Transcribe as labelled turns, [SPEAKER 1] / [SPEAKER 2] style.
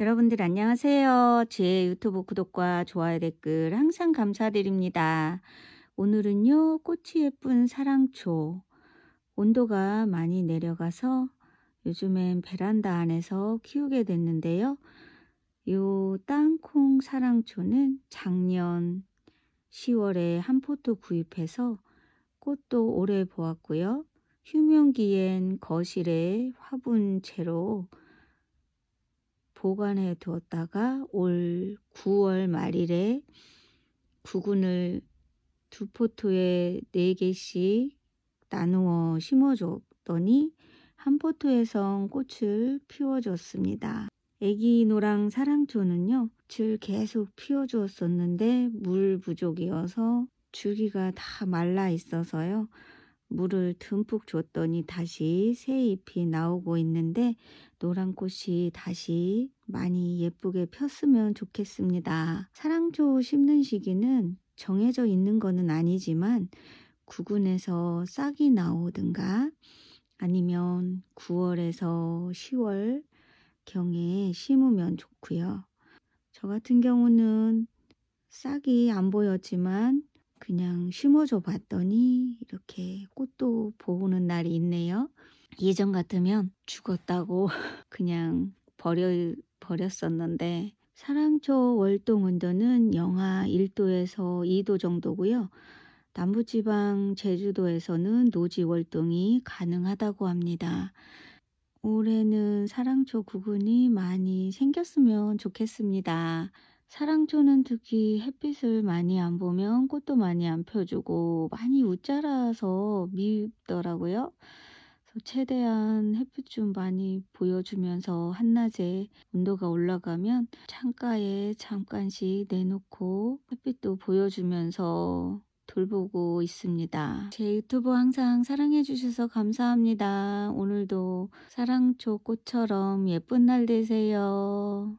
[SPEAKER 1] 여러분들 안녕하세요. 제 유튜브 구독과 좋아요 댓글 항상 감사드립니다. 오늘은요. 꽃이 예쁜 사랑초 온도가 많이 내려가서 요즘엔 베란다 안에서 키우게 됐는데요. 요 땅콩 사랑초는 작년 10월에 한 포트 구입해서 꽃도 오래 보았고요. 휴면기엔 거실에 화분채로 보관해 두었다가 올 9월 말일에 구근을 두 포토에 네개씩 나누어 심어줬더니 한 포토에선 꽃을 피워줬습니다. 애기 노랑 사랑초는요, 줄 계속 피워주었었는데 물 부족이어서 줄기가 다 말라 있어서요. 물을 듬뿍 줬더니 다시 새 잎이 나오고 있는데 노란 꽃이 다시 많이 예쁘게 폈으면 좋겠습니다. 사랑초 심는 시기는 정해져 있는 거는 아니지만 구근에서 싹이 나오든가 아니면 9월에서 10월 경에 심으면 좋고요. 저 같은 경우는 싹이 안 보였지만 그냥 심어줘 봤더니 이렇게 꽃도 보는 날이 있네요. 예전 같으면 죽었다고 그냥 버려, 버렸었는데 사랑초 월동 온도는 영하 1도에서 2도 정도고요. 남부지방 제주도에서는 노지 월동이 가능하다고 합니다. 올해는 사랑초 구근이 많이 생겼으면 좋겠습니다. 사랑초는 특히 햇빛을 많이 안 보면 꽃도 많이 안 펴주고 많이 웃자라서 미흡더라고요. 최대한 햇빛 좀 많이 보여주면서 한낮에 온도가 올라가면 창가에 잠깐씩 내놓고 햇빛도 보여주면서 돌보고 있습니다. 제 유튜브 항상 사랑해주셔서 감사합니다. 오늘도 사랑초 꽃처럼 예쁜 날 되세요.